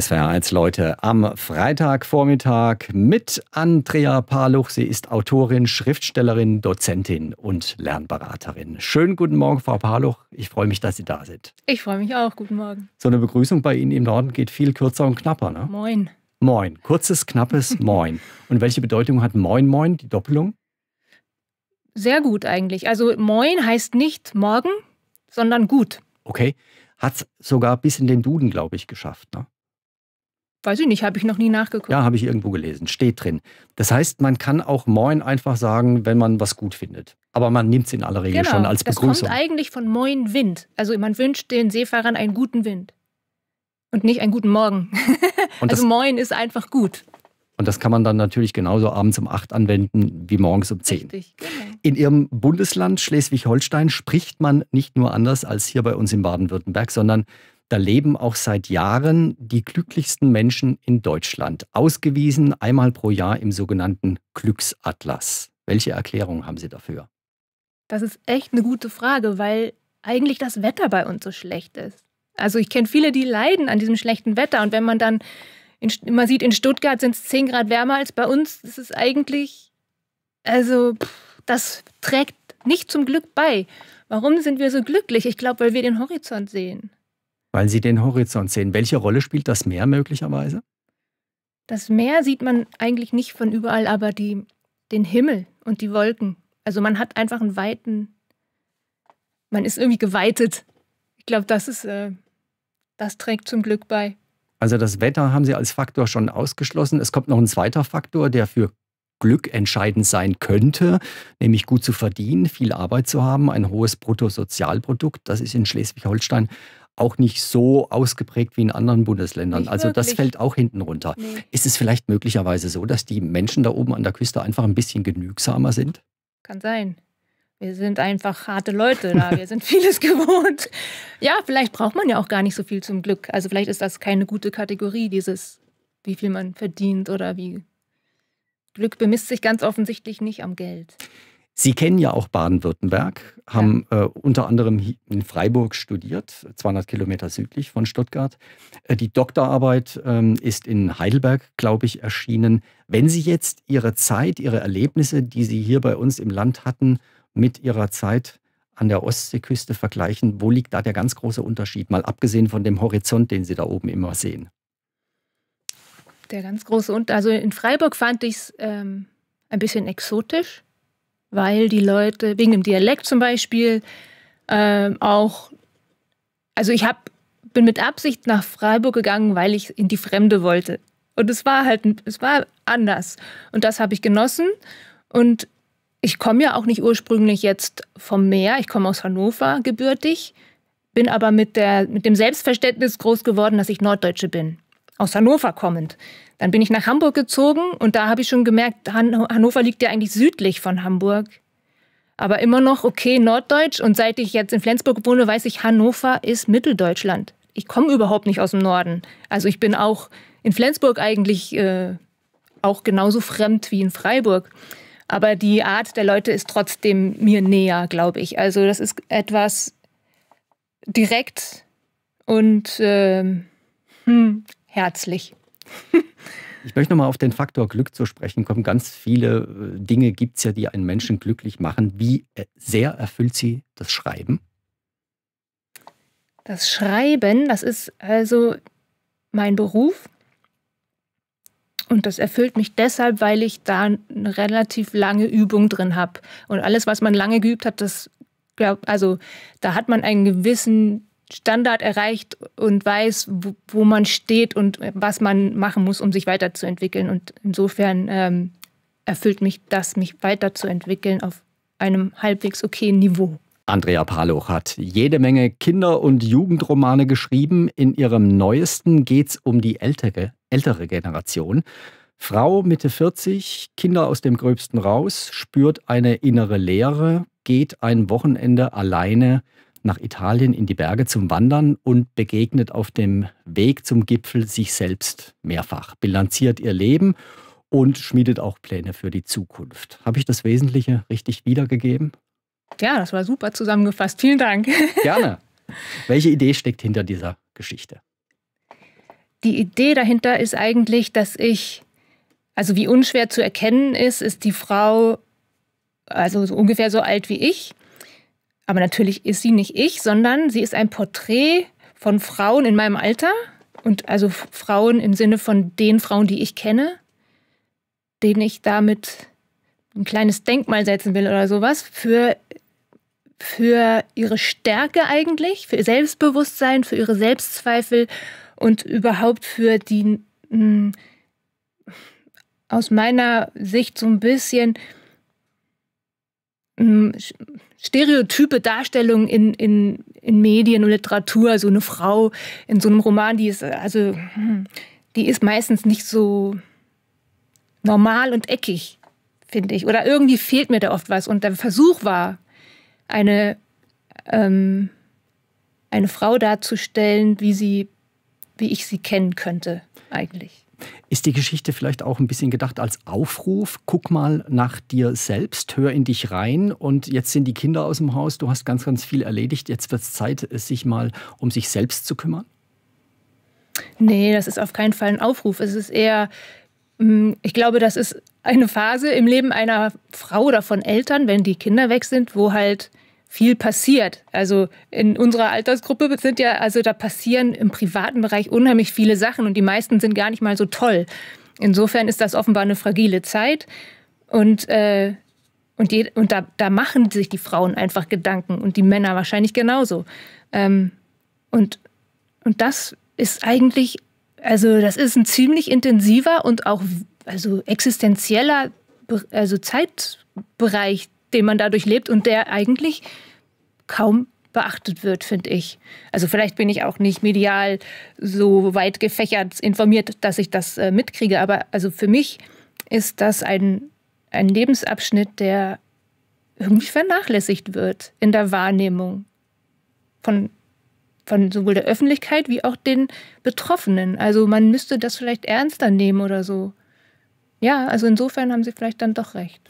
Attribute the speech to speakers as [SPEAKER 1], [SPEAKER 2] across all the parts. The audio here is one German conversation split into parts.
[SPEAKER 1] SWR1 Leute am Freitagvormittag mit Andrea Paluch. Sie ist Autorin, Schriftstellerin, Dozentin und Lernberaterin. Schönen guten Morgen, Frau Paluch. Ich freue mich, dass Sie da sind.
[SPEAKER 2] Ich freue mich auch. Guten Morgen.
[SPEAKER 1] So eine Begrüßung bei Ihnen im Norden geht viel kürzer und knapper, ne? Moin. Moin. Kurzes, knappes Moin. Und welche Bedeutung hat Moin Moin, die Doppelung?
[SPEAKER 2] Sehr gut eigentlich. Also Moin heißt nicht morgen, sondern gut.
[SPEAKER 1] Okay. Hat es sogar bis in den Duden, glaube ich, geschafft, ne?
[SPEAKER 2] Weiß ich nicht, habe ich noch nie nachgeguckt. Ja, habe
[SPEAKER 1] ich irgendwo gelesen, steht drin. Das heißt, man kann auch Moin einfach sagen, wenn man was gut findet. Aber man nimmt es in aller Regel genau, schon als Begrüßung. Das kommt
[SPEAKER 2] eigentlich von Moin Wind. Also man wünscht den Seefahrern einen guten Wind. Und nicht einen guten Morgen. also Moin ist einfach gut.
[SPEAKER 1] Und das kann man dann natürlich genauso abends um 8 anwenden wie morgens um 10. Richtig, genau. In Ihrem Bundesland Schleswig-Holstein spricht man nicht nur anders als hier bei uns in Baden-Württemberg, sondern da leben auch seit Jahren die glücklichsten Menschen in Deutschland, ausgewiesen einmal pro Jahr im sogenannten Glücksatlas. Welche Erklärung haben Sie dafür?
[SPEAKER 2] Das ist echt eine gute Frage, weil eigentlich das Wetter bei uns so schlecht ist. Also ich kenne viele, die leiden an diesem schlechten Wetter. Und wenn man dann, in, man sieht, in Stuttgart sind es 10 Grad wärmer als bei uns, das ist eigentlich, also das trägt nicht zum Glück bei. Warum sind wir so glücklich? Ich glaube, weil wir den Horizont sehen
[SPEAKER 1] weil sie den Horizont sehen. Welche Rolle spielt das Meer möglicherweise?
[SPEAKER 2] Das Meer sieht man eigentlich nicht von überall, aber die, den Himmel und die Wolken. Also man hat einfach einen weiten, man ist irgendwie geweitet. Ich glaube, das ist, äh, das trägt zum Glück bei.
[SPEAKER 1] Also das Wetter haben Sie als Faktor schon ausgeschlossen. Es kommt noch ein zweiter Faktor, der für Glück entscheidend sein könnte, nämlich gut zu verdienen, viel Arbeit zu haben, ein hohes Bruttosozialprodukt. Das ist in Schleswig-Holstein auch nicht so ausgeprägt wie in anderen Bundesländern. Nicht also wirklich. das fällt auch hinten runter. Nee. Ist es vielleicht möglicherweise so, dass die Menschen da oben an der Küste einfach ein bisschen genügsamer sind?
[SPEAKER 2] Kann sein. Wir sind einfach harte Leute da. Wir sind vieles gewohnt. Ja, vielleicht braucht man ja auch gar nicht so viel zum Glück. Also vielleicht ist das keine gute Kategorie, dieses, wie viel man verdient oder wie Glück bemisst sich ganz offensichtlich nicht am Geld.
[SPEAKER 1] Sie kennen ja auch Baden-Württemberg, haben ja. äh, unter anderem in Freiburg studiert, 200 Kilometer südlich von Stuttgart. Äh, die Doktorarbeit äh, ist in Heidelberg, glaube ich, erschienen. Wenn Sie jetzt Ihre Zeit, Ihre Erlebnisse, die Sie hier bei uns im Land hatten, mit Ihrer Zeit an der Ostseeküste vergleichen, wo liegt da der ganz große Unterschied, mal abgesehen von dem Horizont, den Sie da oben immer sehen?
[SPEAKER 2] Der ganz große Unterschied, also in Freiburg fand ich es ähm, ein bisschen exotisch weil die Leute wegen dem Dialekt zum Beispiel äh, auch, also ich hab, bin mit Absicht nach Freiburg gegangen, weil ich in die Fremde wollte. Und es war halt, es war anders. Und das habe ich genossen. Und ich komme ja auch nicht ursprünglich jetzt vom Meer. Ich komme aus Hannover gebürtig, bin aber mit, der, mit dem Selbstverständnis groß geworden, dass ich Norddeutsche bin aus Hannover kommend. Dann bin ich nach Hamburg gezogen und da habe ich schon gemerkt, Han Hannover liegt ja eigentlich südlich von Hamburg. Aber immer noch okay Norddeutsch und seit ich jetzt in Flensburg wohne, weiß ich, Hannover ist Mitteldeutschland. Ich komme überhaupt nicht aus dem Norden. Also ich bin auch in Flensburg eigentlich äh, auch genauso fremd wie in Freiburg. Aber die Art der Leute ist trotzdem mir näher, glaube ich. Also das ist etwas direkt und äh, hm, herzlich.
[SPEAKER 1] Ich möchte nochmal auf den Faktor Glück zu sprechen kommen. Ganz viele äh, Dinge gibt es ja, die einen Menschen glücklich machen. Wie äh, sehr erfüllt sie das Schreiben?
[SPEAKER 2] Das Schreiben, das ist also mein Beruf. Und das erfüllt mich deshalb, weil ich da eine relativ lange Übung drin habe. Und alles, was man lange geübt hat, das glaubt, also da hat man einen gewissen Standard erreicht und weiß, wo, wo man steht und äh, was man machen muss, um sich weiterzuentwickeln. Und insofern ähm, erfüllt mich das, mich weiterzuentwickeln auf einem halbwegs okayen Niveau.
[SPEAKER 1] Andrea Paloch hat jede Menge Kinder- und Jugendromane geschrieben. In ihrem neuesten geht es um die ältere, ältere Generation. Frau Mitte 40, Kinder aus dem Gröbsten raus, spürt eine innere Leere, geht ein Wochenende alleine nach Italien in die Berge zum Wandern und begegnet auf dem Weg zum Gipfel sich selbst mehrfach, bilanziert ihr Leben und schmiedet auch Pläne für die Zukunft. Habe ich das Wesentliche richtig wiedergegeben?
[SPEAKER 2] Ja, das war super zusammengefasst. Vielen Dank.
[SPEAKER 1] Gerne. Welche Idee steckt hinter dieser Geschichte?
[SPEAKER 2] Die Idee dahinter ist eigentlich, dass ich, also wie unschwer zu erkennen ist, ist die Frau also so ungefähr so alt wie ich aber natürlich ist sie nicht ich, sondern sie ist ein Porträt von Frauen in meinem Alter und also Frauen im Sinne von den Frauen, die ich kenne, denen ich damit ein kleines Denkmal setzen will oder sowas, für, für ihre Stärke eigentlich, für ihr Selbstbewusstsein, für ihre Selbstzweifel und überhaupt für die aus meiner Sicht so ein bisschen stereotype Darstellung in, in, in Medien und Literatur. So also eine Frau in so einem Roman, die ist, äh, also, hm, die ist meistens nicht so normal und eckig, finde ich. Oder irgendwie fehlt mir da oft was. Und der Versuch war, eine, ähm, eine Frau darzustellen, wie sie, wie ich sie kennen könnte, eigentlich.
[SPEAKER 1] Ist die Geschichte vielleicht auch ein bisschen gedacht als Aufruf? Guck mal nach dir selbst, hör in dich rein und jetzt sind die Kinder aus dem Haus, du hast ganz, ganz viel erledigt, jetzt wird es Zeit, sich mal um sich selbst zu kümmern?
[SPEAKER 2] Nee, das ist auf keinen Fall ein Aufruf. Es ist eher, hm, ich glaube, das ist eine Phase im Leben einer Frau oder von Eltern, wenn die Kinder weg sind, wo halt viel passiert. Also in unserer Altersgruppe sind ja, also da passieren im privaten Bereich unheimlich viele Sachen und die meisten sind gar nicht mal so toll. Insofern ist das offenbar eine fragile Zeit und, äh, und, je, und da, da machen sich die Frauen einfach Gedanken und die Männer wahrscheinlich genauso. Ähm, und, und das ist eigentlich, also das ist ein ziemlich intensiver und auch also existenzieller also Zeitbereich, den man dadurch lebt und der eigentlich kaum beachtet wird, finde ich. Also vielleicht bin ich auch nicht medial so weit gefächert informiert, dass ich das äh, mitkriege, aber also für mich ist das ein, ein Lebensabschnitt, der irgendwie vernachlässigt wird in der Wahrnehmung von, von sowohl der Öffentlichkeit wie auch den Betroffenen. Also man müsste das vielleicht ernster nehmen oder so. Ja, also insofern haben Sie vielleicht dann doch recht.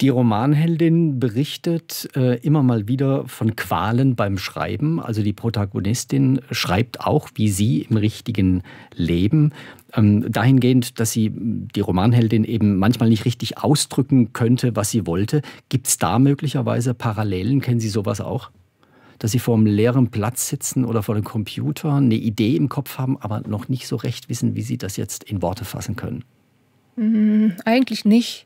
[SPEAKER 1] Die Romanheldin berichtet äh, immer mal wieder von Qualen beim Schreiben. Also die Protagonistin schreibt auch wie sie im richtigen Leben. Ähm, dahingehend, dass sie die Romanheldin eben manchmal nicht richtig ausdrücken könnte, was sie wollte. Gibt es da möglicherweise Parallelen? Kennen Sie sowas auch? Dass Sie vor einem leeren Platz sitzen oder vor dem Computer eine Idee im Kopf haben, aber noch nicht so recht wissen, wie Sie das jetzt in Worte fassen können?
[SPEAKER 2] Hm, eigentlich nicht.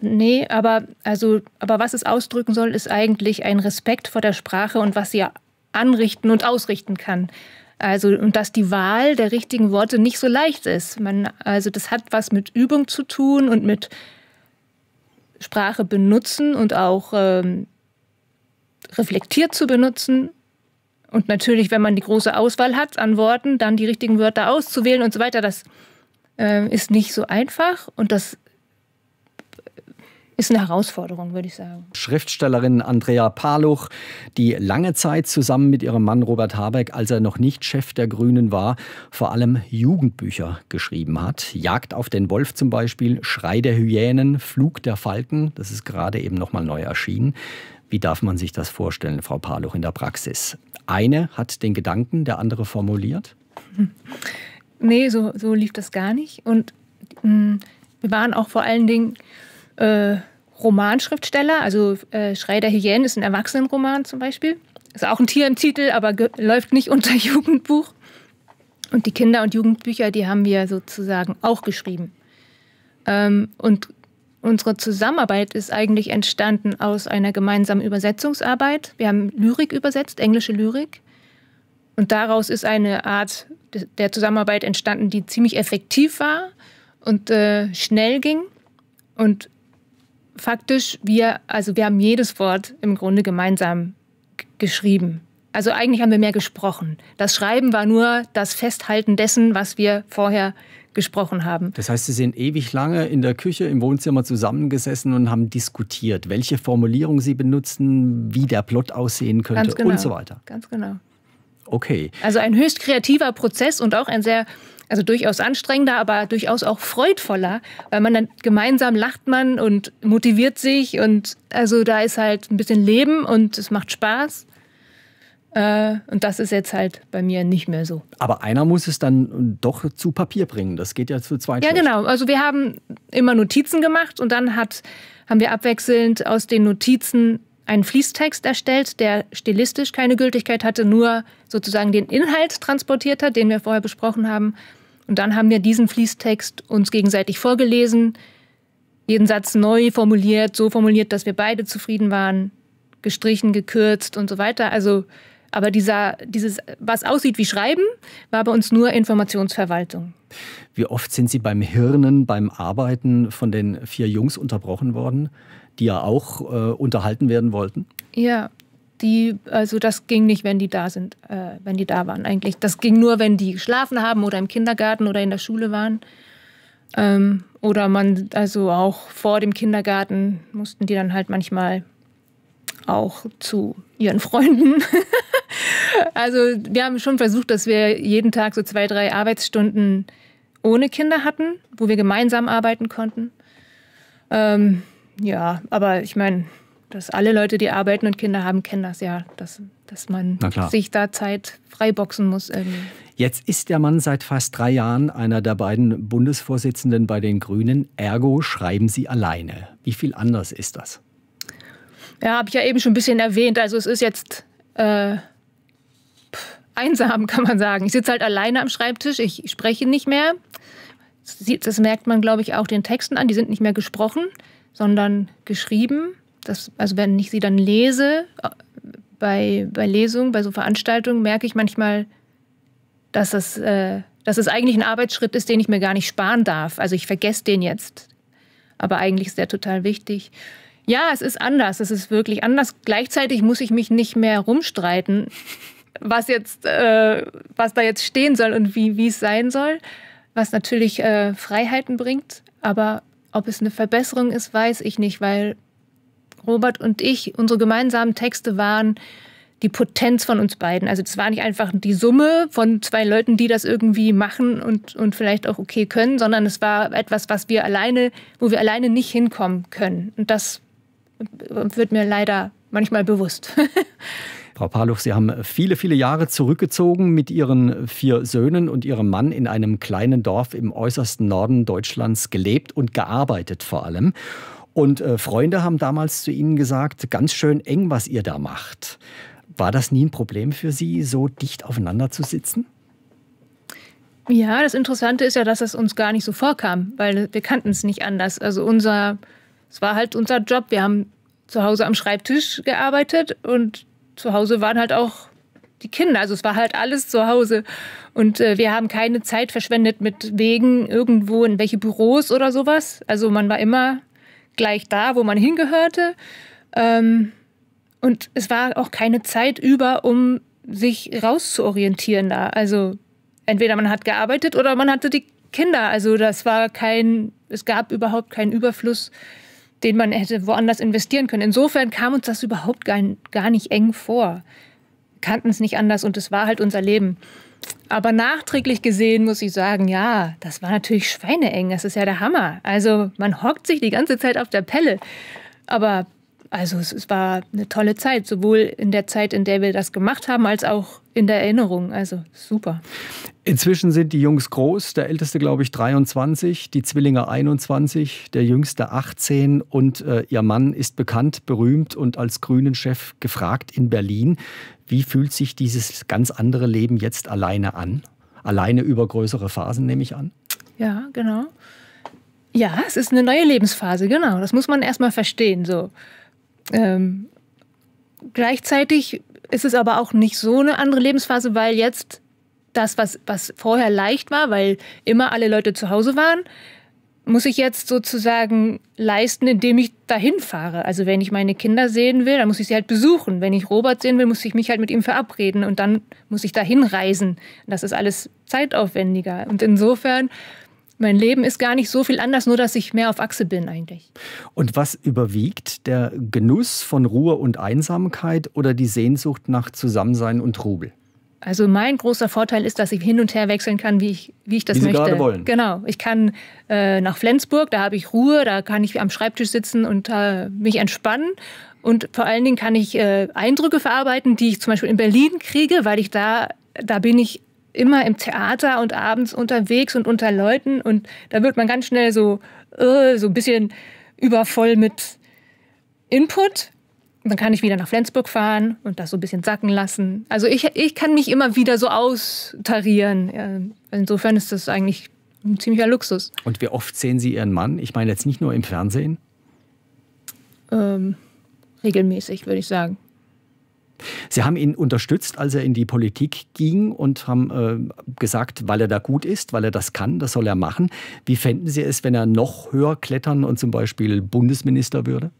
[SPEAKER 2] Nee, aber, also, aber was es ausdrücken soll, ist eigentlich ein Respekt vor der Sprache und was sie anrichten und ausrichten kann. Also, und dass die Wahl der richtigen Worte nicht so leicht ist. Man, also, das hat was mit Übung zu tun und mit Sprache benutzen und auch ähm, reflektiert zu benutzen. Und natürlich, wenn man die große Auswahl hat an Worten, dann die richtigen Wörter auszuwählen und so weiter, das äh, ist nicht so einfach. Und das ist eine Herausforderung, würde ich sagen.
[SPEAKER 1] Schriftstellerin Andrea Paluch, die lange Zeit zusammen mit ihrem Mann Robert Habeck, als er noch nicht Chef der Grünen war, vor allem Jugendbücher geschrieben hat. Jagd auf den Wolf zum Beispiel, Schrei der Hyänen, Flug der Falken, das ist gerade eben nochmal neu erschienen. Wie darf man sich das vorstellen, Frau Paluch, in der Praxis? Eine hat den Gedanken, der andere formuliert?
[SPEAKER 2] Nee, so, so lief das gar nicht. Und mh, mm, wir waren auch vor allen Dingen äh, Romanschriftsteller. Also äh, Schreider Hyänen ist ein Erwachsenenroman zum Beispiel. Ist auch ein Tier im Titel, aber läuft nicht unter Jugendbuch. Und die Kinder- und Jugendbücher, die haben wir sozusagen auch geschrieben. Ähm, und unsere Zusammenarbeit ist eigentlich entstanden aus einer gemeinsamen Übersetzungsarbeit. Wir haben Lyrik übersetzt, englische Lyrik. Und daraus ist eine Art der Zusammenarbeit entstanden, die ziemlich effektiv war und äh, schnell ging. Und faktisch, wir, also wir haben jedes Wort im Grunde gemeinsam geschrieben. Also eigentlich haben wir mehr gesprochen. Das Schreiben war nur das Festhalten dessen, was wir vorher gesprochen haben.
[SPEAKER 1] Das heißt, Sie sind ewig lange in der Küche, im Wohnzimmer zusammengesessen und haben diskutiert, welche Formulierung Sie benutzen, wie der Plot aussehen könnte genau, und so weiter. Ganz genau. Okay.
[SPEAKER 2] Also ein höchst kreativer Prozess und auch ein sehr also durchaus anstrengender, aber durchaus auch freudvoller, weil man dann gemeinsam lacht man und motiviert sich und also da ist halt ein bisschen Leben und es macht Spaß. Äh, und das ist jetzt halt bei mir nicht mehr so.
[SPEAKER 1] Aber einer muss es dann doch zu Papier bringen. Das geht ja zu zweit. Ja,
[SPEAKER 2] genau. Also wir haben immer Notizen gemacht und dann hat, haben wir abwechselnd aus den Notizen einen Fließtext erstellt, der stilistisch keine Gültigkeit hatte, nur sozusagen den Inhalt transportiert hat, den wir vorher besprochen haben. Und dann haben wir diesen Fließtext uns gegenseitig vorgelesen, jeden Satz neu formuliert, so formuliert, dass wir beide zufrieden waren, gestrichen, gekürzt und so weiter. Also, aber dieser, dieses, was aussieht wie Schreiben, war bei uns nur Informationsverwaltung.
[SPEAKER 1] Wie oft sind Sie beim Hirnen, beim Arbeiten von den vier Jungs unterbrochen worden, die ja auch äh, unterhalten werden wollten?
[SPEAKER 2] Ja, die, also das ging nicht, wenn die da sind, äh, wenn die da waren eigentlich. Das ging nur, wenn die geschlafen haben oder im Kindergarten oder in der Schule waren. Ähm, oder man, also auch vor dem Kindergarten mussten die dann halt manchmal auch zu ihren Freunden. also wir haben schon versucht, dass wir jeden Tag so zwei, drei Arbeitsstunden ohne Kinder hatten, wo wir gemeinsam arbeiten konnten. Ähm, ja, aber ich meine, dass alle Leute, die arbeiten und Kinder haben, kennen das ja, dass, dass man sich da Zeit freiboxen muss. Irgendwie.
[SPEAKER 1] Jetzt ist der Mann seit fast drei Jahren einer der beiden Bundesvorsitzenden bei den Grünen. Ergo schreiben Sie alleine. Wie viel anders ist das?
[SPEAKER 2] Ja, habe ich ja eben schon ein bisschen erwähnt. Also es ist jetzt äh, einsam, kann man sagen. Ich sitze halt alleine am Schreibtisch, ich spreche nicht mehr. Das merkt man, glaube ich, auch den Texten an. Die sind nicht mehr gesprochen, sondern geschrieben. Das, also wenn ich sie dann lese, äh, bei, bei Lesungen, bei so Veranstaltungen, merke ich manchmal, dass es, äh, dass das eigentlich ein Arbeitsschritt ist, den ich mir gar nicht sparen darf. Also ich vergesse den jetzt. Aber eigentlich ist der total wichtig. Ja, es ist anders. Es ist wirklich anders. Gleichzeitig muss ich mich nicht mehr rumstreiten, was jetzt, äh, was da jetzt stehen soll und wie, wie es sein soll. Was natürlich äh, Freiheiten bringt. Aber ob es eine Verbesserung ist, weiß ich nicht, weil Robert und ich, unsere gemeinsamen Texte waren die Potenz von uns beiden. Also es war nicht einfach die Summe von zwei Leuten, die das irgendwie machen und, und vielleicht auch okay können, sondern es war etwas, was wir alleine, wo wir alleine nicht hinkommen können. Und das wird mir leider manchmal bewusst.
[SPEAKER 1] Frau Paluch, Sie haben viele, viele Jahre zurückgezogen mit Ihren vier Söhnen und Ihrem Mann in einem kleinen Dorf im äußersten Norden Deutschlands gelebt und gearbeitet vor allem. Und äh, Freunde haben damals zu Ihnen gesagt, ganz schön eng, was ihr da macht. War das nie ein Problem für Sie, so dicht aufeinander zu sitzen?
[SPEAKER 2] Ja, das Interessante ist ja, dass es uns gar nicht so vorkam, weil wir kannten es nicht anders. Also unser, es war halt unser Job. Wir haben zu Hause am Schreibtisch gearbeitet und zu Hause waren halt auch die Kinder. Also es war halt alles zu Hause. Und äh, wir haben keine Zeit verschwendet mit Wegen irgendwo in welche Büros oder sowas. Also man war immer gleich da, wo man hingehörte. Ähm, und es war auch keine Zeit über, um sich rauszuorientieren da. Also entweder man hat gearbeitet oder man hatte die Kinder. Also das war kein, es gab überhaupt keinen Überfluss, den man hätte woanders investieren können. Insofern kam uns das überhaupt gar, gar nicht eng vor. Wir kannten es nicht anders und es war halt unser Leben. Aber nachträglich gesehen muss ich sagen, ja, das war natürlich schweineeng. Das ist ja der Hammer. Also man hockt sich die ganze Zeit auf der Pelle. Aber also es, es, war eine tolle Zeit, sowohl in der Zeit, in der wir das gemacht haben, als auch in der Erinnerung. Also super.
[SPEAKER 1] Inzwischen sind die Jungs groß, der älteste glaube ich 23, die Zwillinge 21, der jüngste 18 und äh, ihr Mann ist bekannt, berühmt und als grünen Chef gefragt in Berlin. Wie fühlt sich dieses ganz andere Leben jetzt alleine an? Alleine über größere Phasen nehme ich an.
[SPEAKER 2] Ja, genau. Ja, es ist eine neue Lebensphase, genau. Das muss man erstmal verstehen. So. Ähm, gleichzeitig ist es aber auch nicht so eine andere Lebensphase, weil jetzt das, was, was vorher leicht war, weil immer alle Leute zu Hause waren, muss ich jetzt sozusagen leisten, indem ich dahin fahre. Also wenn ich meine Kinder sehen will, dann muss ich sie halt besuchen. Wenn ich Robert sehen will, muss ich mich halt mit ihm verabreden und dann muss ich dahin reisen. Das ist alles zeitaufwendiger. Und insofern mein Leben ist gar nicht so viel anders, nur dass ich mehr auf Achse bin eigentlich.
[SPEAKER 1] Und was überwiegt? Der Genuss von Ruhe und Einsamkeit oder die Sehnsucht nach Zusammensein und Trubel?
[SPEAKER 2] Also mein großer Vorteil ist, dass ich hin und her wechseln kann, wie ich, wie ich das wie Sie möchte. Gerade wollen. Genau. Ich kann äh, nach Flensburg, da habe ich Ruhe, da kann ich am Schreibtisch sitzen und äh, mich entspannen. Und vor allen Dingen kann ich äh, Eindrücke verarbeiten, die ich zum Beispiel in Berlin kriege, weil ich da, da bin ich immer im Theater und abends unterwegs und unter Leuten und da wird man ganz schnell so, äh, so ein bisschen übervoll mit Input. Dann kann ich wieder nach Flensburg fahren und das so ein bisschen sacken lassen. Also ich, ich kann mich immer wieder so austarieren. Insofern ist das eigentlich ein ziemlicher Luxus.
[SPEAKER 1] Und wie oft sehen Sie Ihren Mann? Ich meine jetzt nicht nur im Fernsehen.
[SPEAKER 2] Ähm, regelmäßig, würde ich sagen.
[SPEAKER 1] Sie haben ihn unterstützt, als er in die Politik ging und haben äh, gesagt, weil er da gut ist, weil er das kann, das soll er machen. Wie fänden Sie es, wenn er noch höher klettern und zum Beispiel Bundesminister würde?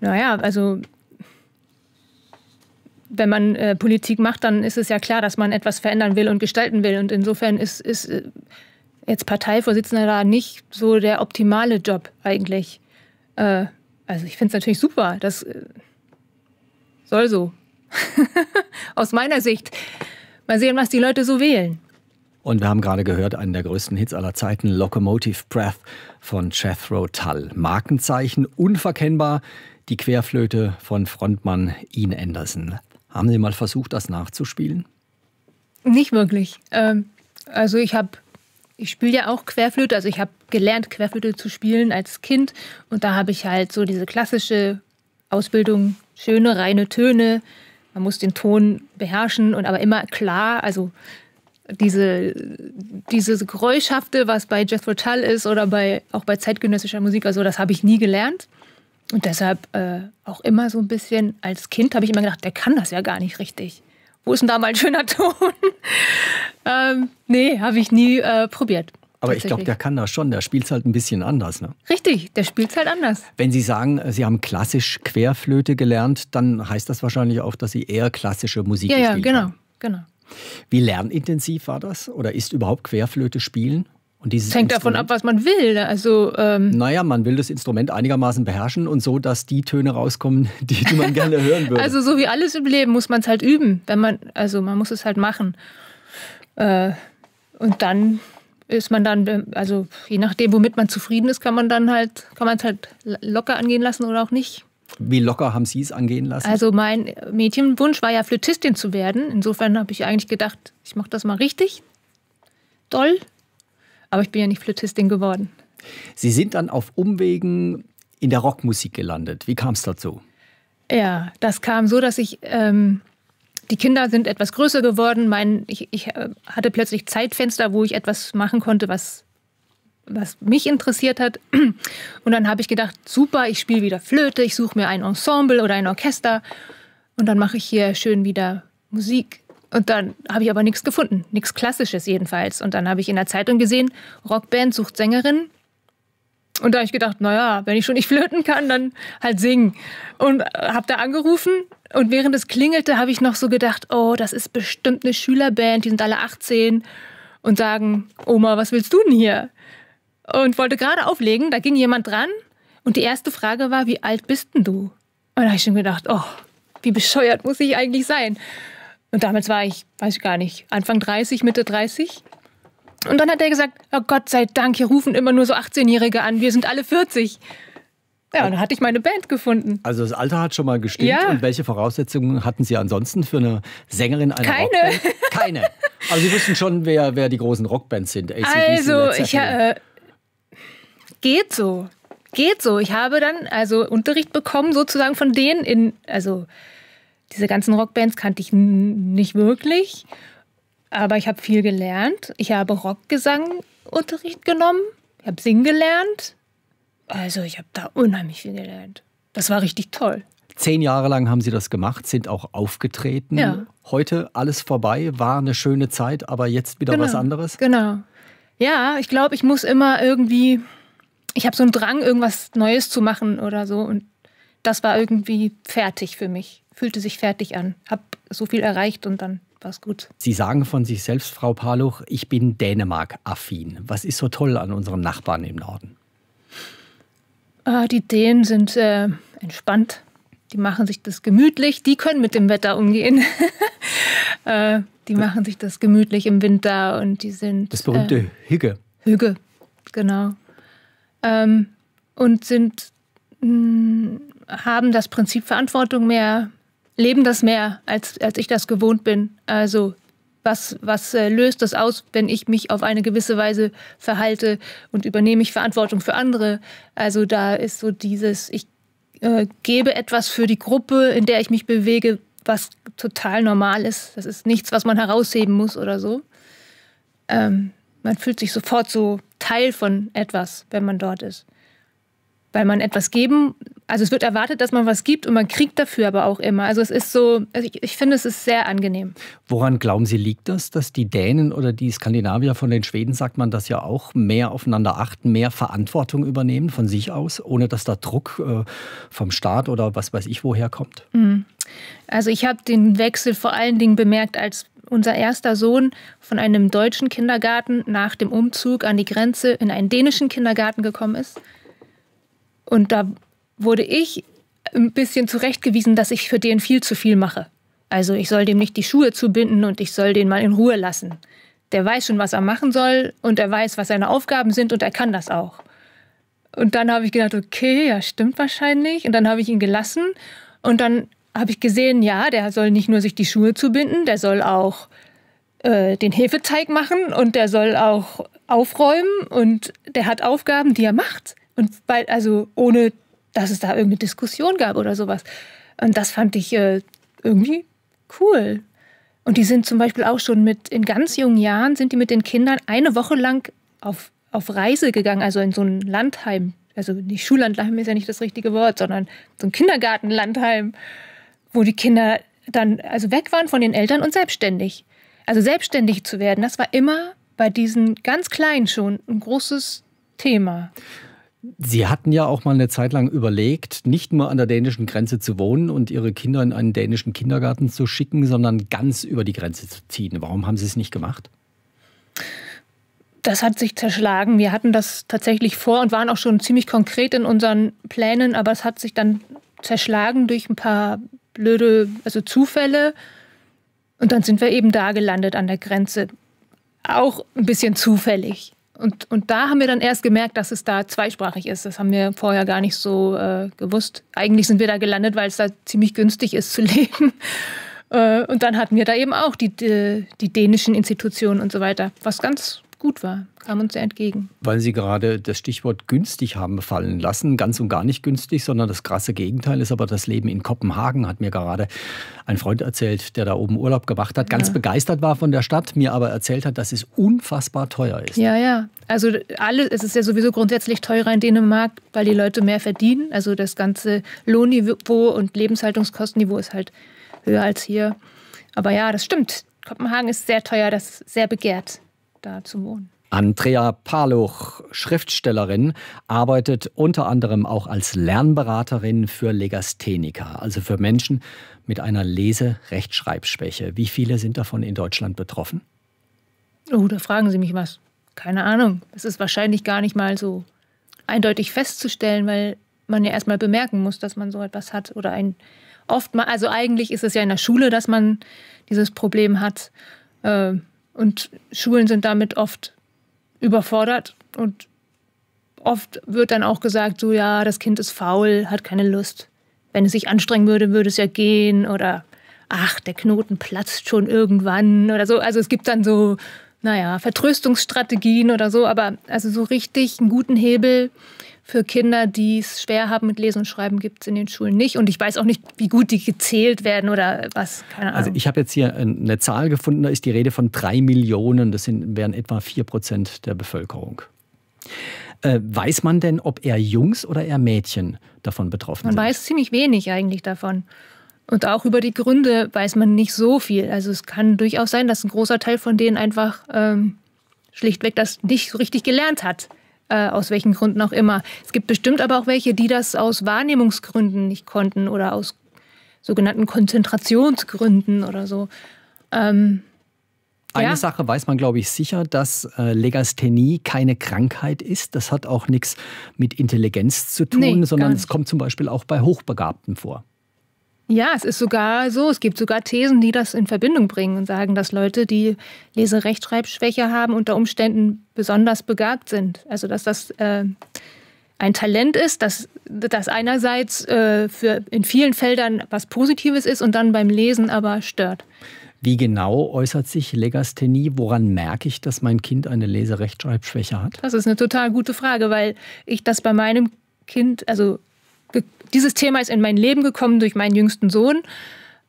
[SPEAKER 2] Naja, also wenn man äh, Politik macht, dann ist es ja klar, dass man etwas verändern will und gestalten will. Und insofern ist, ist äh, jetzt Parteivorsitzender da nicht so der optimale Job eigentlich. Äh, also ich finde es natürlich super, dass äh, soll so. Aus meiner Sicht. Mal sehen, was die Leute so wählen.
[SPEAKER 1] Und wir haben gerade gehört, einen der größten Hits aller Zeiten, Locomotive Breath von Jethro Tull. Markenzeichen, unverkennbar, die Querflöte von Frontmann Ian Anderson. Haben Sie mal versucht, das nachzuspielen?
[SPEAKER 2] Nicht wirklich. Ähm, also ich habe, ich spiele ja auch Querflöte, also ich habe gelernt, Querflöte zu spielen als Kind. Und da habe ich halt so diese klassische Ausbildung schöne, reine Töne. Man muss den Ton beherrschen und aber immer klar, also diese, dieses Geräuschhafte, was bei Jethro Tull ist oder bei, auch bei zeitgenössischer Musik, also das habe ich nie gelernt. Und deshalb äh, auch immer so ein bisschen als Kind habe ich immer gedacht, der kann das ja gar nicht richtig. Wo ist denn da mal ein schöner Ton? ähm, nee, habe ich nie äh, probiert. Aber ich glaube, der
[SPEAKER 1] kann das schon. Der spielt es halt ein bisschen anders. Ne?
[SPEAKER 2] Richtig, der spielt es halt anders.
[SPEAKER 1] Wenn Sie sagen, äh, Sie haben klassisch Querflöte gelernt, dann heißt das wahrscheinlich auch, dass Sie eher klassische Musik ja, gespielt
[SPEAKER 2] haben. Ja, genau, haben. genau.
[SPEAKER 1] Wie lernintensiv war das? Oder ist überhaupt Querflöte spielen? Und dieses hängt davon ab, was man will. Ne? Also, ähm naja, man will das Instrument einigermaßen beherrschen und so, dass die Töne rauskommen, die, die man gerne hören würde. Also so
[SPEAKER 2] wie alles im Leben muss man es halt üben. Wenn man, also man muss es halt machen. Äh, und dann ist man dann, ähm, also je nachdem, womit man zufrieden ist, kann man dann halt, kann man es halt locker angehen lassen oder auch nicht.
[SPEAKER 1] Wie locker haben Sie es angehen lassen? Also
[SPEAKER 2] mein Mädchenwunsch war ja Flötistin zu werden. Insofern habe ich eigentlich gedacht, ich mache das mal richtig, doll. Aber ich bin ja nicht Flötistin geworden.
[SPEAKER 1] Sie sind dann auf Umwegen in der Rockmusik gelandet. Wie kam es dazu?
[SPEAKER 2] Ja, das kam so, dass ich ähm, die Kinder sind etwas größer geworden. Mein, ich, ich äh, hatte plötzlich Zeitfenster, wo ich etwas machen konnte, was was mich interessiert hat. Und dann habe ich gedacht, super, ich spiele wieder Flöte, ich suche mir ein Ensemble oder ein Orchester und dann mache ich hier schön wieder Musik. Und dann habe ich aber nichts gefunden, nichts Klassisches jedenfalls. Und dann habe ich in der Zeitung gesehen, Rockband sucht Sängerin. Und da habe ich gedacht, naja, wenn ich schon nicht flöten kann, dann halt singen. Und äh, habe da angerufen und während es klingelte, habe ich noch so gedacht, oh, das ist bestimmt eine Schülerband, die sind alle 18 und sagen, Oma, was willst du denn hier? Und wollte gerade auflegen, da ging jemand dran und die erste Frage war, wie alt bist denn du? Und da habe ich schon gedacht, oh, wie bescheuert muss ich eigentlich sein? Und damals war ich, weiß ich gar nicht, Anfang 30, Mitte 30. Und dann hat er gesagt, oh Gott sei Dank, hier rufen immer nur so 18-Jährige an, wir sind alle 40. Ja, und dann hatte ich meine Band gefunden.
[SPEAKER 1] Also das Alter hat schon mal gestimmt. Ja. Und welche Voraussetzungen hatten Sie ansonsten für eine Sängerin einer Keine. Rockband? Keine. Aber also Sie wussten schon, wer, wer die großen Rockbands sind. ACDC, also, ich äh,
[SPEAKER 2] geht so. Geht so. Ich habe dann also Unterricht bekommen, sozusagen von denen in, also diese ganzen Rockbands kannte ich nicht wirklich. Aber ich habe viel gelernt. Ich habe Rockgesangunterricht genommen. Ich habe Singen gelernt. Also ich habe da unheimlich viel gelernt. Das war richtig toll.
[SPEAKER 1] Zehn Jahre lang haben Sie das gemacht, sind auch aufgetreten. Ja. Heute alles vorbei, war eine schöne Zeit, aber jetzt wieder genau. was anderes?
[SPEAKER 2] Genau. Ja, ich glaube, ich muss immer irgendwie, ich habe so einen Drang, irgendwas Neues zu machen oder so. Und das war irgendwie fertig für mich, fühlte sich fertig an. Habe so viel erreicht und dann war's gut.
[SPEAKER 1] Sie sagen von sich selbst, Frau Paluch, ich bin Dänemark-affin. Was ist so toll an unseren Nachbarn im Norden?
[SPEAKER 2] Ah, die Dänen sind äh, entspannt. Die machen sich das gemütlich. Die können mit dem Wetter umgehen. äh, die machen sich das gemütlich im Winter und die sind. Das berühmte äh, Hüge. Hüge, genau. Ähm, und sind mh, mm, haben das Prinzip Verantwortung mehr leben das mehr, als, als ich das gewohnt bin. Also was, was äh, löst das aus, wenn ich mich auf eine gewisse Weise verhalte und übernehme ich Verantwortung für andere? Also da ist so dieses, ich äh, gebe etwas für die Gruppe, in der ich mich bewege, was total normal ist. Das ist nichts, was man herausheben muss oder so. Ähm, man fühlt sich sofort so Teil von etwas, wenn man dort ist weil man etwas geben, also es wird erwartet, dass man was gibt und man kriegt dafür aber auch immer. Also es ist so, also ich, ich, finde, es ist sehr angenehm.
[SPEAKER 1] Woran glauben Sie, liegt das, dass die Dänen oder die Skandinavier von den Schweden, sagt man das ja auch, mehr aufeinander achten, mehr Verantwortung übernehmen von sich aus, ohne dass da Druck äh, vom Staat oder was weiß ich woher kommt?
[SPEAKER 2] Mhm. Also ich habe den Wechsel vor allen Dingen bemerkt, als unser erster Sohn von einem deutschen Kindergarten nach dem Umzug an die Grenze in einen dänischen Kindergarten gekommen ist. Und da wurde ich ein bisschen zurechtgewiesen, dass ich für den viel zu viel mache. Also ich soll dem nicht die Schuhe zubinden und ich soll den mal in Ruhe lassen. Der weiß schon, was er machen soll und er weiß, was seine Aufgaben sind und er kann das auch. Und dann habe ich gedacht, okay, ja, stimmt wahrscheinlich. Und dann habe ich ihn gelassen und dann habe ich gesehen, ja, der soll nicht nur sich die Schuhe zubinden, der soll auch äh, den Hefeteig machen und der soll auch aufräumen und der hat Aufgaben, die er macht. Und bei, also ohne, dass es da irgendeine Diskussion gab oder sowas. Und das fand ich äh, irgendwie cool. Und die sind zum Beispiel auch schon mit, in ganz jungen Jahren sind die mit den Kindern eine Woche lang auf, auf Reise gegangen, also in so ein Landheim. Also nicht Schullandheim ist ja nicht das richtige Wort, sondern so ein Kindergartenlandheim, wo die Kinder dann also weg waren von den Eltern und selbstständig. Also selbstständig zu werden, das war immer bei diesen ganz Kleinen schon ein großes Thema.
[SPEAKER 1] Sie hatten ja auch mal eine Zeit lang überlegt, nicht nur an der dänischen Grenze zu wohnen und Ihre Kinder in einen dänischen Kindergarten zu schicken, sondern ganz über die Grenze zu ziehen. Warum haben Sie es nicht gemacht?
[SPEAKER 2] Das hat sich zerschlagen. Wir hatten das tatsächlich vor und waren auch schon ziemlich konkret in unseren Plänen, aber es hat sich dann zerschlagen durch ein paar blöde, also Zufälle. Und dann sind wir eben da gelandet an der Grenze. Auch ein bisschen zufällig. Und, und da haben wir dann erst gemerkt, dass es da zweisprachig ist. Das haben wir vorher gar nicht so äh, gewusst. Eigentlich sind wir da gelandet, weil es da ziemlich günstig ist zu leben. Äh, und dann hatten wir da eben auch die, die, die dänischen Institutionen und so weiter, was ganz gut war, kam uns sehr entgegen.
[SPEAKER 1] Weil Sie gerade das Stichwort günstig haben fallen lassen, ganz und gar nicht günstig, sondern das krasse Gegenteil ist aber das Leben in Kopenhagen, hat mir gerade ein Freund erzählt, der da oben Urlaub gemacht hat, ganz ja. begeistert war von der Stadt, mir aber erzählt hat, dass es unfassbar teuer ist. Ja,
[SPEAKER 2] ja. Also alle, es ist ja sowieso grundsätzlich teurer in Dänemark, weil die Leute mehr verdienen. Also das ganze Lohnniveau und Lebenshaltungskostenniveau ist halt höher als hier. Aber ja, das stimmt. Kopenhagen ist sehr teuer, das ist sehr begehrt da zu wohnen.
[SPEAKER 1] Andrea Paluch, Schriftstellerin, arbeitet unter anderem auch als Lernberaterin für Legastheniker, also für Menschen mit einer Lese-Rechtschreibschwäche. Wie viele sind davon in Deutschland betroffen?
[SPEAKER 2] Oh, da fragen Sie mich was. Keine Ahnung. Das ist wahrscheinlich gar nicht mal so eindeutig festzustellen, weil man ja erstmal bemerken muss, dass man so etwas hat oder ein oft mal, also eigentlich ist es ja in der Schule, dass man dieses Problem hat. Ähm, und Schulen sind damit oft überfordert und oft wird dann auch gesagt, so ja, das Kind ist faul, hat keine Lust. Wenn es sich anstrengen würde, würde es ja gehen oder ach, der Knoten platzt schon irgendwann oder so. Also es gibt dann so, naja, Vertröstungsstrategien oder so, aber also so richtig einen guten Hebel für Kinder, die es schwer haben mit Lesen und Schreiben, gibt es in den Schulen nicht. Und ich weiß auch nicht, wie gut die gezählt werden oder was. Keine also Ahnung. Also
[SPEAKER 1] ich habe jetzt hier eine Zahl gefunden, da ist die Rede von drei Millionen. Das sind, wären etwa vier Prozent der Bevölkerung. Äh, weiß man denn, ob eher Jungs oder eher Mädchen davon betroffen man sind? Man
[SPEAKER 2] weiß ziemlich wenig eigentlich davon. Und auch über die Gründe weiß man nicht so viel. Also es kann durchaus sein, dass ein großer Teil von denen einfach ähm, schlichtweg das nicht so richtig gelernt hat. Äh, aus welchen Gründen auch immer. Es gibt bestimmt aber auch welche, die das aus Wahrnehmungsgründen nicht konnten oder aus sogenannten Konzentrationsgründen oder so. Ähm, eine ja.
[SPEAKER 1] Sache weiß man, glaube ich, sicher, dass äh, Legasthenie keine Krankheit ist. Das hat auch nichts mit Intelligenz zu tun, nee, sondern es kommt zum Beispiel auch bei Hochbegabten vor.
[SPEAKER 2] Ja, es ist sogar so, es gibt sogar Thesen, die das in Verbindung bringen und sagen, dass Leute, die Leserechtschreibschwäche haben, unter Umständen besonders begabt sind. Also dass das äh, ein Talent ist, das dass einerseits äh, für in vielen Feldern was Positives ist und dann beim Lesen aber stört.
[SPEAKER 1] Wie genau äußert sich Legasthenie? Woran merke ich, dass mein Kind eine Leserechtschreibschwäche hat?
[SPEAKER 2] Das ist eine total gute Frage, weil ich das bei meinem Kind, also dieses Thema ist in mein Leben gekommen durch meinen jüngsten Sohn,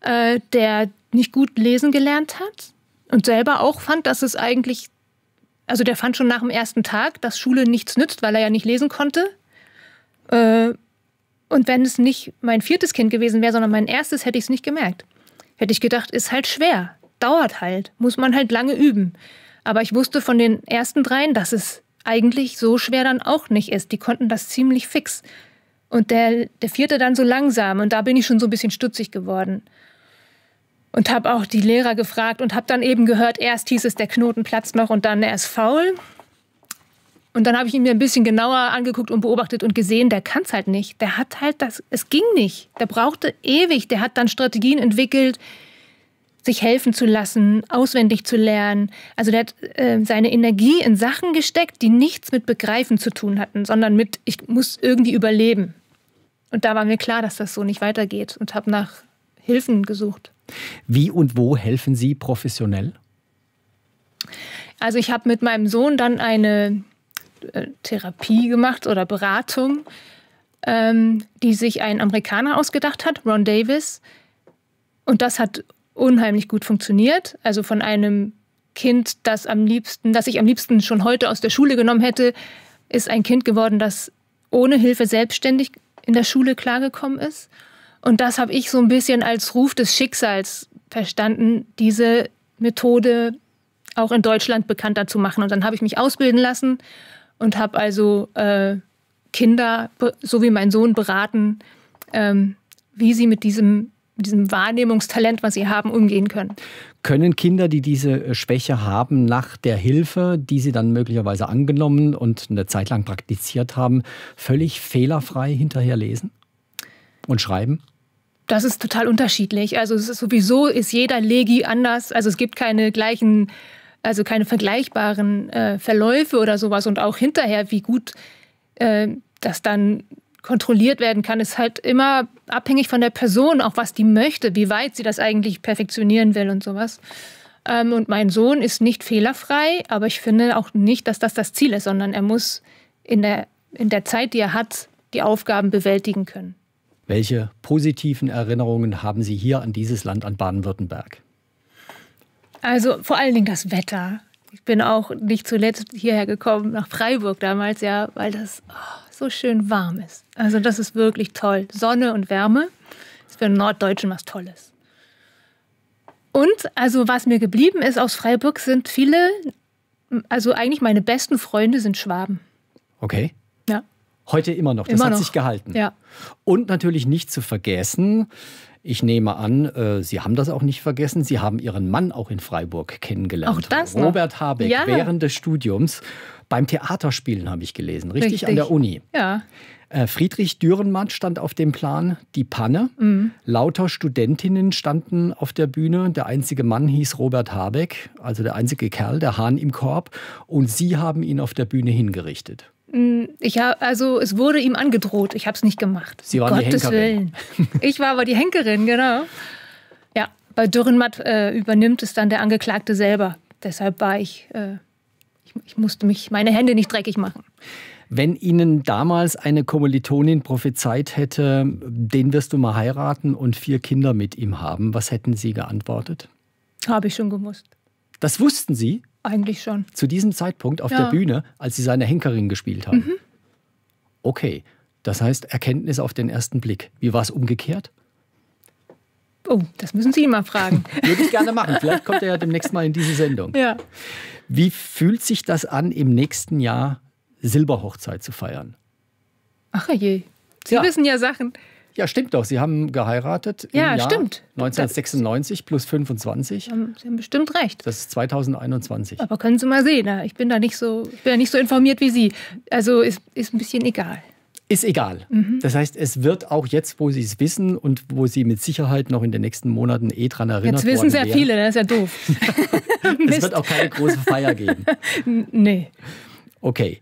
[SPEAKER 2] äh, der nicht gut lesen gelernt hat und selber auch fand, dass es eigentlich, also der fand schon nach dem ersten Tag, dass Schule nichts nützt, weil er ja nicht lesen konnte. Äh, und wenn es nicht mein viertes Kind gewesen wäre, sondern mein erstes, hätte ich es nicht gemerkt. Hätte ich gedacht, ist halt schwer, dauert halt, muss man halt lange üben. Aber ich wusste von den ersten dreien, dass es eigentlich so schwer dann auch nicht ist. Die konnten das ziemlich fix. Und der, der vierte dann so langsam. Und da bin ich schon so ein bisschen stutzig geworden. Und habe auch die Lehrer gefragt und habe dann eben gehört, erst hieß es, der Knoten platzt noch und dann er ist faul. Und dann habe ich ihn mir ein bisschen genauer angeguckt und beobachtet und gesehen, der kann es halt nicht. Der hat halt das, es ging nicht. Der brauchte ewig. Der hat dann Strategien entwickelt, sich helfen zu lassen, auswendig zu lernen. Also der hat äh, seine Energie in Sachen gesteckt, die nichts mit Begreifen zu tun hatten, sondern mit, ich muss irgendwie überleben. Und da war mir klar, dass das so nicht weitergeht und habe nach Hilfen gesucht.
[SPEAKER 1] Wie und wo helfen Sie professionell?
[SPEAKER 2] Also ich habe mit meinem Sohn dann eine äh, Therapie gemacht oder Beratung, ähm, die sich ein Amerikaner ausgedacht hat, Ron Davis. Und das hat unheimlich gut funktioniert. Also von einem Kind, das am liebsten, das ich am liebsten schon heute aus der Schule genommen hätte, ist ein Kind geworden, das ohne Hilfe selbstständig in der Schule klargekommen ist. Und das habe ich so ein bisschen als Ruf des Schicksals verstanden, diese Methode auch in Deutschland bekannter zu machen. Und dann habe ich mich ausbilden lassen und habe also äh, Kinder, so wie mein Sohn, beraten, ähm, wie sie mit diesem mit diesem Wahrnehmungstalent, was sie haben, umgehen können.
[SPEAKER 1] Können Kinder, die diese äh, Schwäche haben, nach der Hilfe, die sie dann möglicherweise angenommen und eine Zeit lang praktiziert haben, völlig fehlerfrei hinterher lesen und schreiben?
[SPEAKER 2] Das ist total unterschiedlich. Also ist sowieso ist jeder Legi anders. Also es gibt keine gleichen, also keine vergleichbaren äh, Verläufe oder sowas und auch hinterher, wie gut äh, das dann kontrolliert werden kann, ist halt immer abhängig von der Person, auch was die möchte, wie weit sie das eigentlich perfektionieren will und sowas. Ähm, und mein Sohn ist nicht fehlerfrei, aber ich finde auch nicht, dass das das Ziel ist, sondern er muss in der, in der Zeit, die er hat, die Aufgaben bewältigen können.
[SPEAKER 1] Welche positiven Erinnerungen haben Sie hier an dieses Land, an Baden-Württemberg?
[SPEAKER 2] Also vor allen Dingen das Wetter. Ich bin auch nicht zuletzt hierher gekommen, nach Freiburg damals, ja, weil das, oh, so schön warm ist. Also das ist wirklich toll. Sonne und Wärme ist für einen Norddeutschen was Tolles. Und also was mir geblieben ist aus Freiburg sind viele, also eigentlich meine besten Freunde sind Schwaben. Okay. Ja.
[SPEAKER 1] Heute immer noch. Das immer hat noch. sich gehalten. Ja. Und natürlich nicht zu vergessen, ich nehme an, äh, Sie haben das auch nicht vergessen. Sie haben Ihren Mann auch in Freiburg kennengelernt. Auch das noch? Robert Habeck ja. während des Studiums beim Theaterspielen habe ich gelesen, richtig, richtig, an der Uni. Ja. Äh, Friedrich Dürrenmatt stand auf dem Plan, die Panne. Mhm. Lauter Studentinnen standen auf der Bühne. Der einzige Mann hieß Robert Habeck, also der einzige Kerl, der Hahn im Korb. Und sie haben ihn auf der Bühne hingerichtet.
[SPEAKER 2] Hm, ich habe, also es wurde ihm angedroht. Ich habe es nicht gemacht. Sie waren Gottes die Henkerin. Willen. Ich war aber die Henkerin, genau. Ja, bei Dürrenmatt äh, übernimmt es dann der Angeklagte selber. Deshalb war ich, äh, ich, ich musste mich meine Hände nicht dreckig machen.
[SPEAKER 1] Wenn Ihnen damals eine Kommilitonin prophezeit hätte, den wirst du mal heiraten und vier Kinder mit ihm haben, was hätten Sie geantwortet?
[SPEAKER 2] Habe ich schon gewusst.
[SPEAKER 1] Das wussten Sie?
[SPEAKER 2] Eigentlich schon.
[SPEAKER 1] Zu diesem Zeitpunkt auf ja. der Bühne, als sie seine Henkerin gespielt haben. Mhm. Okay, das heißt Erkenntnis auf den ersten Blick. Wie war es umgekehrt?
[SPEAKER 2] Oh, das müssen Sie ihn mal fragen. Würde ich gerne machen. Vielleicht kommt er ja demnächst
[SPEAKER 1] mal in diese Sendung. Ja. Wie fühlt sich das an, im nächsten Jahr Silberhochzeit zu feiern?
[SPEAKER 2] Ach je. Sie ja. wissen ja Sachen.
[SPEAKER 1] Ja, stimmt doch. Sie haben geheiratet ja, Jahr stimmt. 1996 plus 25.
[SPEAKER 2] Sie haben, bestimmt recht.
[SPEAKER 1] Das ist 2021.
[SPEAKER 2] Aber können Sie mal sehen, ne? ich bin da nicht so, bin da nicht so informiert wie Sie. Also ist, ist ein bisschen egal.
[SPEAKER 1] Ist egal. Mhm. Das heißt, es wird auch jetzt, wo Sie es wissen und wo Sie mit Sicherheit noch in den nächsten Monaten eh dran erinnert Jetzt wissen sehr viele,
[SPEAKER 2] das ne? ist ja doof. es wird auch keine große Feier geben. nee.
[SPEAKER 1] Okay.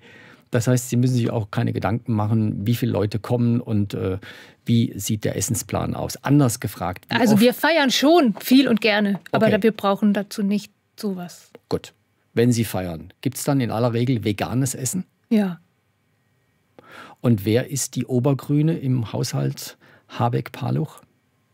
[SPEAKER 1] Das heißt, Sie müssen sich auch keine Gedanken machen, wie viele Leute kommen und äh, wie sieht der Essensplan aus. Anders gefragt. Also wir
[SPEAKER 2] feiern schon viel und gerne, aber okay. wir brauchen dazu nicht sowas.
[SPEAKER 1] Gut. Wenn Sie feiern, gibt es dann in aller Regel veganes Essen? Ja. Und wer ist die Obergrüne im Haushalt Habeck-Paluch?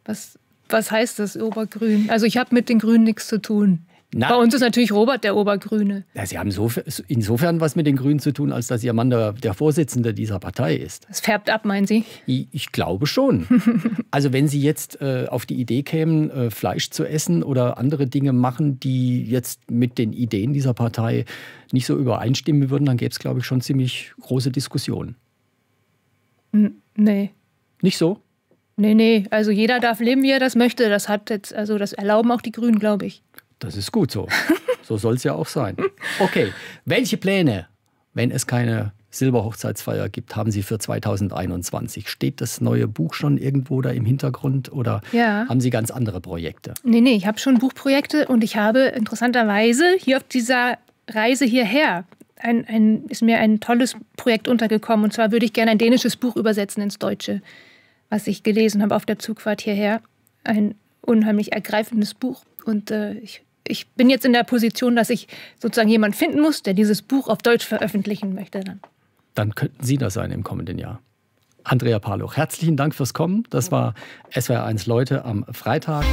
[SPEAKER 2] Was, was heißt das Obergrün? Also ich habe mit den Grünen nichts zu tun. Na, Bei uns ist natürlich Robert der Obergrüne.
[SPEAKER 1] Ja, Sie haben so, insofern was mit den Grünen zu tun, als dass Ihr Mann der, der Vorsitzende dieser Partei ist. Das färbt ab, meinen Sie? Ich, ich glaube schon. also wenn Sie jetzt äh, auf die Idee kämen, äh, Fleisch zu essen oder andere Dinge machen, die jetzt mit den Ideen dieser Partei nicht so übereinstimmen würden, dann gäbe es, glaube ich, schon ziemlich große Diskussionen. nee. Nicht so?
[SPEAKER 2] Nee, nee. Also jeder darf leben, wie er das möchte. Das hat jetzt, also das erlauben auch die Grünen, glaube ich.
[SPEAKER 1] Das ist gut so. So soll es ja auch sein. Okay, welche Pläne, wenn es keine Silberhochzeitsfeier gibt, haben Sie für 2021? Steht das neue Buch schon irgendwo da im Hintergrund oder ja. haben Sie ganz andere Projekte?
[SPEAKER 2] Nee, nee, ich habe schon Buchprojekte und ich habe interessanterweise hier auf dieser Reise hierher ein, ein, ist mir ein tolles Projekt untergekommen. Und zwar würde ich gerne ein dänisches Buch übersetzen ins Deutsche, was ich gelesen habe auf der Zugfahrt hierher. Ein unheimlich ergreifendes Buch. Und äh, ich ich bin jetzt in der Position, dass ich sozusagen jemanden finden muss, der dieses Buch auf Deutsch veröffentlichen möchte. Dann,
[SPEAKER 1] dann könnten Sie das sein im kommenden Jahr. Andrea Paluch, herzlichen Dank fürs Kommen. Das war
[SPEAKER 2] SWR1 Leute am Freitag.